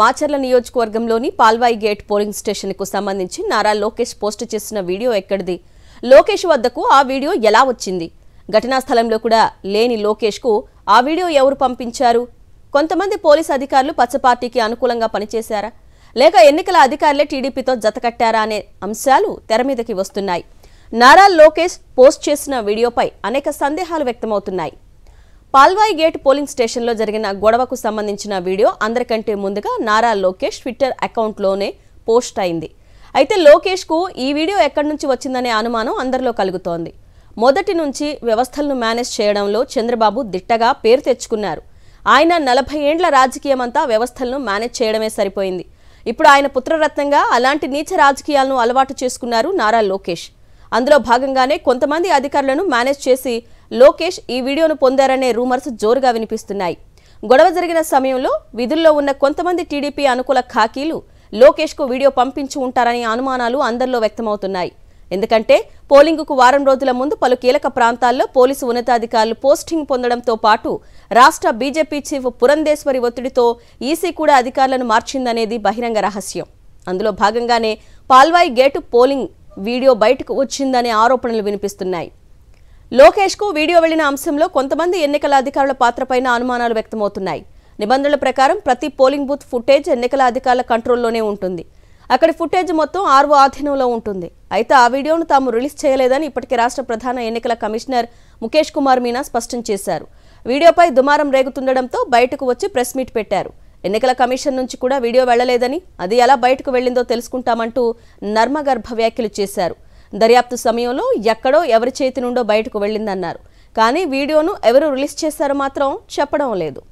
మాచర్ల నియోజకవర్గంలోని Palvai gate polling స్టేషన్కు సంబంధించి నారా లోకేష్ పోస్టు చేసిన వీడియో ఎక్కడిది లోకేష్ వద్దకు ఆ వీడియో ఎలా వచ్చింది ఘటనా స్థలంలో కూడా లేని లోకేష్కు ఆ వీడియో ఎవరు పంపించారు కొంతమంది పోలీసు అధికారులు పచ్చ పార్టీకి అనుకూలంగా పనిచేశారా లేక ఎన్నికల అధికారులే టీడీపీతో జతకట్టారా అనే అంశాలు తెర మీదకి వస్తున్నాయి నారా లోకేష్ పోస్ట్ చేసిన వీడియోపై అనేక సందేహాలు వ్యక్తమవుతున్నాయి పాల్వాయి గేట్ పోలింగ్ స్టేషన్లో జరిగిన గొడవకు సంబంధించిన వీడియో అందరికంటే ముందుగా నారా లోకేష్ ట్విట్టర్ అకౌంట్లోనే పోస్ట్ అయింది అయితే లోకేష్కు ఈ వీడియో ఎక్కడి నుంచి వచ్చిందనే అనుమానం అందరిలో కలుగుతోంది మొదటి నుంచి వ్యవస్థలను మేనేజ్ చేయడంలో చంద్రబాబు దిట్టగా పేరు తెచ్చుకున్నారు ఆయన నలభై ఏండ్ల రాజకీయం అంతా వ్యవస్థలను మేనేజ్ చేయడమే సరిపోయింది ఇప్పుడు ఆయన పుత్రరత్నంగా అలాంటి నీచ రాజకీయాలను అలవాటు చేసుకున్నారు నారా లోకేష్ అందులో భాగంగానే కొంతమంది అధికారులను మేనేజ్ చేసి లోకేష్ ఈ వీడియోను పొందారనే రూమర్స్ జోరుగా వినిపిస్తున్నాయి గొడవ జరిగిన సమయంలో విధుల్లో ఉన్న కొంతమంది టీడీపీ అనుకూల ఖాకీలు లోకేష్కు వీడియో పంపించి ఉంటారనే అనుమానాలు అందరిలో వ్యక్తమవుతున్నాయి ఎందుకంటే పోలింగుకు వారం రోజుల ముందు పలు కీలక ప్రాంతాల్లో పోలీసు ఉన్నతాధికారులు పోస్టింగ్ పొందడంతో పాటు రాష్ట్ర బీజేపీ చీఫ్ పురంధేశ్వరి ఒత్తిడితో ఈసీ కూడా అధికారులను మార్చిందనేది బహిరంగ రహస్యం అందులో భాగంగానే పాల్వాయి గేటు పోలింగ్ వీడియో బయటకు వచ్చిందనే ఆరోపణలు వినిపిస్తున్నాయి లోకేష్కు వీడియో వెళ్లిన అంశంలో కొంతమంది ఎన్నికల అధికారుల పాత్రపైన అనుమానాలు వ్యక్తమవుతున్నాయి నిబంధనల ప్రకారం ప్రతి పోలింగ్ బూత్ ఫుటేజ్ ఎన్నికల అధికారుల కంట్రోల్లోనే ఉంటుంది అక్కడి ఫుటేజ్ మొత్తం ఆర్వో ఆధీనంలో ఉంటుంది అయితే ఆ వీడియోను తాము రిలీజ్ చేయలేదని ఇప్పటికే రాష్ట్ర ప్రధాన ఎన్నికల కమిషనర్ ముఖేష్ కుమార్ మీనా స్పష్టం చేశారు వీడియోపై దుమారం రేగుతుండడంతో బయటకు వచ్చి ప్రెస్ మీట్ పెట్టారు ఎన్నికల కమిషన్ నుంచి కూడా వీడియో వెళ్లలేదని అది ఎలా బయటకు వెళ్లిందో తెలుసుకుంటామంటూ నర్మగర్భ వ్యాఖ్యలు చేశారు దర్యాప్తు సమయంలో ఎక్కడో ఎవరి చేతి నుండో బయటకు వెళ్ళిందన్నారు కానీ వీడియోను ఎవరు రిలీజ్ చేశారో మాత్రం చెప్పడం లేదు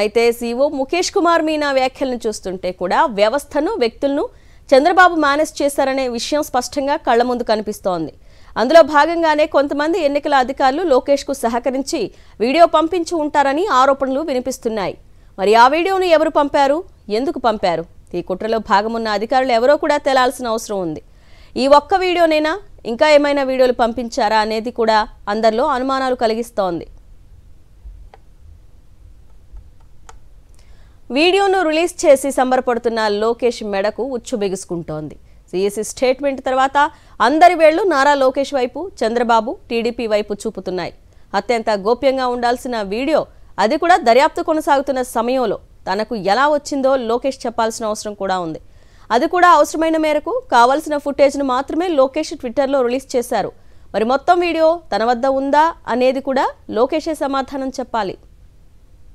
అయితే సీఓ ముఖేష్ కుమార్ మీనా వ్యాఖ్యలను చూస్తుంటే కూడా వ్యవస్థను వ్యక్తులను చంద్రబాబు మేనేజ్ చేశారనే విషయం స్పష్టంగా కళ్ల ముందు కనిపిస్తోంది అందులో భాగంగానే కొంతమంది ఎన్నికల అధికారులు లోకేష్కు సహకరించి వీడియో పంపించి ఉంటారని ఆరోపణలు వినిపిస్తున్నాయి మరి ఆ వీడియోను ఎవరు పంపారు ఎందుకు పంపారు ఈ కుట్రలో భాగమున్న అధికారులు ఎవరో కూడా తెలాల్సిన అవసరం ఉంది ఈ ఒక్క వీడియోనైనా ఇంకా ఏమైనా వీడియోలు పంపించారా అనేది కూడా అందరిలో అనుమానాలు కలిగిస్తోంది వీడియోను రిలీజ్ చేసి సంబరపడుతున్న లోకేష్ మెడకు ఉచ్చు బిగుసుకుంటోంది సిఎసి స్టేట్మెంట్ తర్వాత అందరి వేళ్లు నారా లోకేష్ వైపు చంద్రబాబు టీడీపీ వైపు చూపుతున్నాయి అత్యంత గోప్యంగా ఉండాల్సిన వీడియో అది కూడా దర్యాప్తు కొనసాగుతున్న సమయంలో తనకు ఎలా వచ్చిందో లోకేష్ చెప్పాల్సిన అవసరం కూడా ఉంది అది కూడా అవసరమైన మేరకు కావాల్సిన ఫుటేజ్ను మాత్రమే లోకేష్ ట్విట్టర్లో రిలీజ్ చేశారు మరి మొత్తం వీడియో తన వద్ద ఉందా అనేది కూడా లోకేషే సమాధానం చెప్పాలి